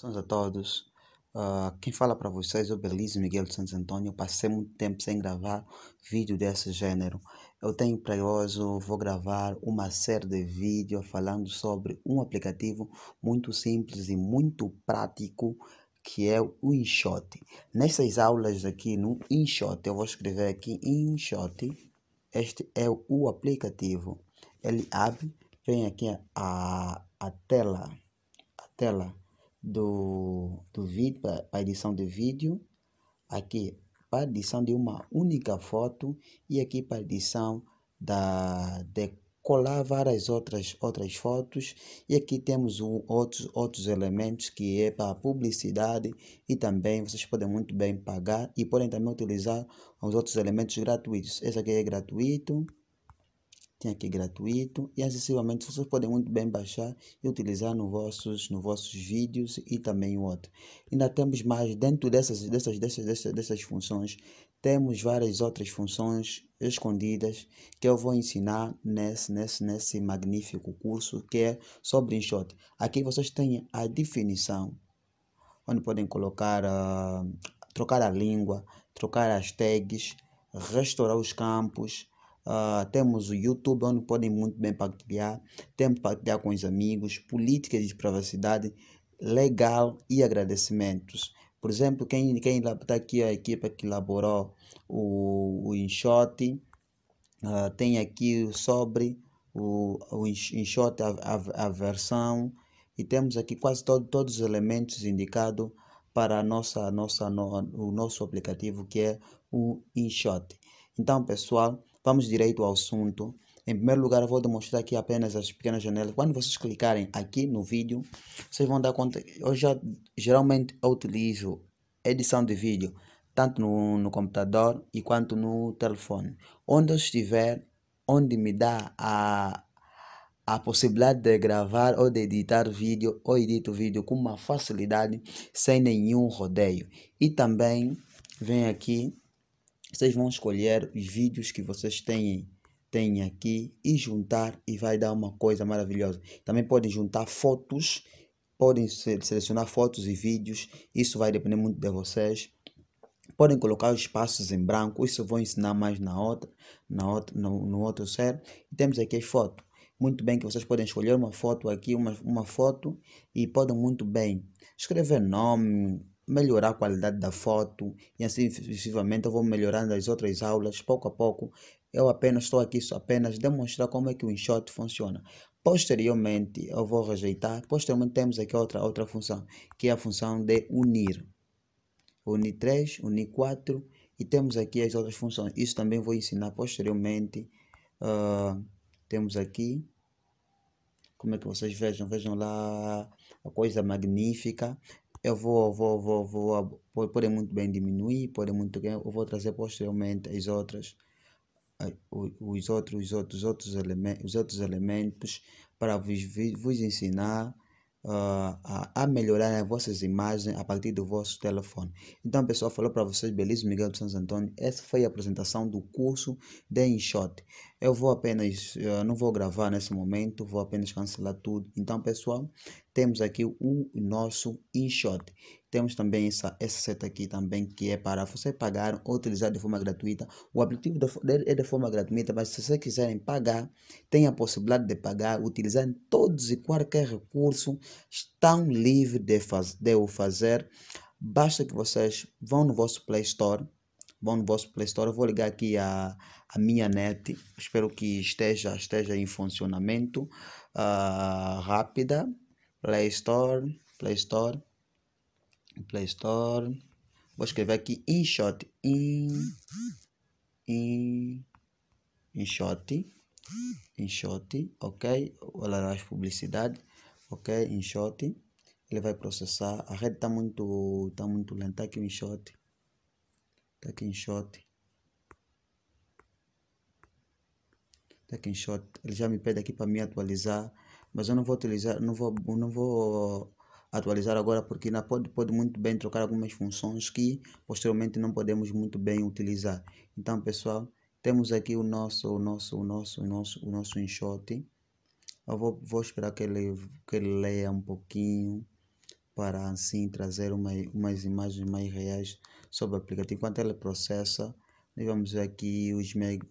Sons a todos. Uh, quem fala para vocês é o Belize Miguel de Santos Antônio. Passei muito tempo sem gravar vídeo desse gênero. Eu tenho para hoje, vou gravar uma série de vídeos falando sobre um aplicativo muito simples e muito prático que é o InShot. Nessas aulas aqui no InShot, eu vou escrever aqui InShot. Este é o aplicativo. Ele abre, vem aqui a, a tela. A tela do, do vídeo, para edição de vídeo, aqui para edição de uma única foto e aqui para edição da, de colar várias outras, outras fotos e aqui temos um, outros, outros elementos que é para publicidade e também vocês podem muito bem pagar e podem também utilizar os outros elementos gratuitos. Esse aqui é gratuito tem aqui gratuito e acessivelmente vocês podem muito bem baixar e utilizar nos vossos, nos vossos vídeos e também o outro. Ainda temos mais dentro dessas, dessas, dessas, dessas, dessas funções, temos várias outras funções escondidas que eu vou ensinar nesse, nesse, nesse magnífico curso que é sobre enxote. Aqui vocês têm a definição, onde podem colocar, uh, trocar a língua, trocar as tags, restaurar os campos, Uh, temos o YouTube, onde podem muito bem partilhar. Temos partilhar com os amigos, políticas de privacidade legal e agradecimentos. Por exemplo, quem quem está aqui a equipa que elaborou o, o enxote, uh, tem aqui sobre o, o enxote, a, a, a versão, e temos aqui quase todo, todos os elementos indicados para a nossa, nossa, no, o nosso aplicativo que é o InShot. Então, pessoal, Vamos direito ao assunto. Em primeiro lugar, vou demonstrar aqui apenas as pequenas janelas. Quando vocês clicarem aqui no vídeo, vocês vão dar conta. Eu já geralmente eu utilizo edição de vídeo, tanto no, no computador e quanto no telefone. Onde eu estiver, onde me dá a, a possibilidade de gravar ou de editar vídeo, ou edito vídeo com uma facilidade, sem nenhum rodeio. E também vem aqui vocês vão escolher os vídeos que vocês têm, têm aqui e juntar e vai dar uma coisa maravilhosa. Também podem juntar fotos, podem selecionar fotos e vídeos, isso vai depender muito de vocês. Podem colocar os espaços em branco, isso eu vou ensinar mais na outra, na outra, no, no outro certo E temos aqui as fotos. Muito bem que vocês podem escolher uma foto aqui, uma, uma foto, e podem muito bem escrever nome, melhorar a qualidade da foto e assim sucessivamente eu vou melhorando as outras aulas pouco a pouco. Eu apenas estou aqui só apenas demonstrar como é que o InShot funciona. Posteriormente eu vou rejeitar. Posteriormente temos aqui outra outra função, que é a função de unir. Unir 3, unir 4 e temos aqui as outras funções. Isso também vou ensinar posteriormente. Uh, temos aqui como é que vocês vejam, vejam lá a coisa magnífica eu vou, vou, vou, vou, podem muito bem diminuir, podem muito bem, eu vou trazer posteriormente as outras, os outros, os outros, outros elementos, os outros elementos para vos, vos ensinar Uh, a, a, melhorar as vossas imagens a partir do vosso telefone. Então, pessoal, falou para vocês, beleza Miguel dos Santos Antônio. Essa foi a apresentação do curso de InShot. Eu vou apenas, eh, não vou gravar nesse momento, vou apenas cancelar tudo. Então, pessoal, temos aqui o nosso InShot. Temos também essa, essa seta aqui também, que é para você pagar ou utilizar de forma gratuita. O aplicativo é de forma gratuita, mas se vocês quiserem pagar, tem a possibilidade de pagar, utilizando todos e qualquer recurso, estão livres de, faz, de o fazer. Basta que vocês vão no vosso Play Store, bom no vosso Play Store. Eu vou ligar aqui a, a minha net. Espero que esteja, esteja em funcionamento. Uh, rápida. Play Store, Play Store, Play Store. Vou escrever aqui InShot. In, in, InShot. InShot, ok? Olha as publicidades. Ok, InShot. Ele vai processar. A rede está muito, tá muito lenta aqui o InShot. Tá aqui shot. Tá aqui Ele já me pede aqui para me atualizar. Mas eu não vou utilizar, não vou, não vou atualizar agora porque na pode pode muito bem trocar algumas funções que posteriormente não podemos muito bem utilizar. Então, pessoal, temos aqui o nosso, o nosso, o nosso, o nosso, o nosso enxote. Eu vou, vou esperar que ele, que ele leia um pouquinho para assim trazer uma, umas imagens mais reais sobre o aplicativo. Enquanto ela processa, nós vamos ver aqui os meg...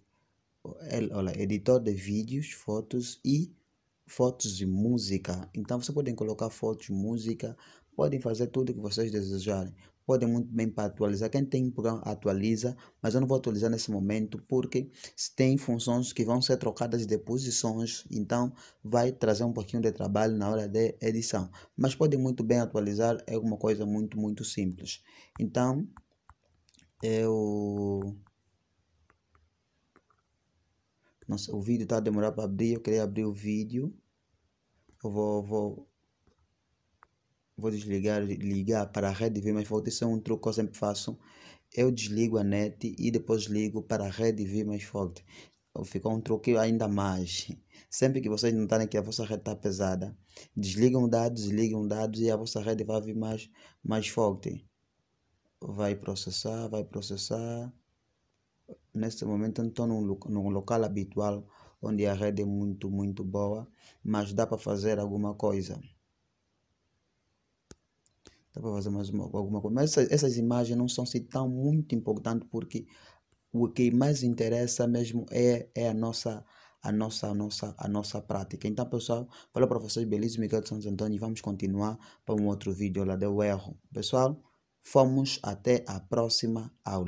olha, editor de vídeos, fotos e fotos de música. Então você pode colocar fotos música, Podem fazer tudo o que vocês desejarem. Podem muito bem para atualizar. Quem tem programa atualiza, mas eu não vou atualizar nesse momento porque tem funções que vão ser trocadas de posições, então vai trazer um pouquinho de trabalho na hora de edição. Mas podem muito bem atualizar, é uma coisa muito, muito simples. Então, eu... Nossa, o vídeo está a demorar para abrir, eu queria abrir o vídeo. Eu vou, vou vou desligar, ligar para a rede vir, mas forte isso é um truque que eu sempre faço. Eu desligo a net e depois ligo para a rede vir mais forte. Ficou um truque ainda mais. Sempre que vocês notarem que a vossa rede está pesada, desligam dados, ligam dados e a vossa rede vai vir mais, mais forte. Vai processar, vai processar. Neste momento estou num, num local habitual onde a rede é muito, muito boa, mas dá para fazer alguma coisa dá para fazer mais uma, alguma coisa. Mas essas, essas imagens não são assim, tão muito importantes porque o que mais interessa mesmo é, é a nossa a nossa, a nossa, a nossa prática. Então, pessoal, falou para vocês, belíssimo Miguel de Santos Antônio, e vamos continuar para um outro vídeo lá deu erro. Pessoal, fomos até a próxima aula.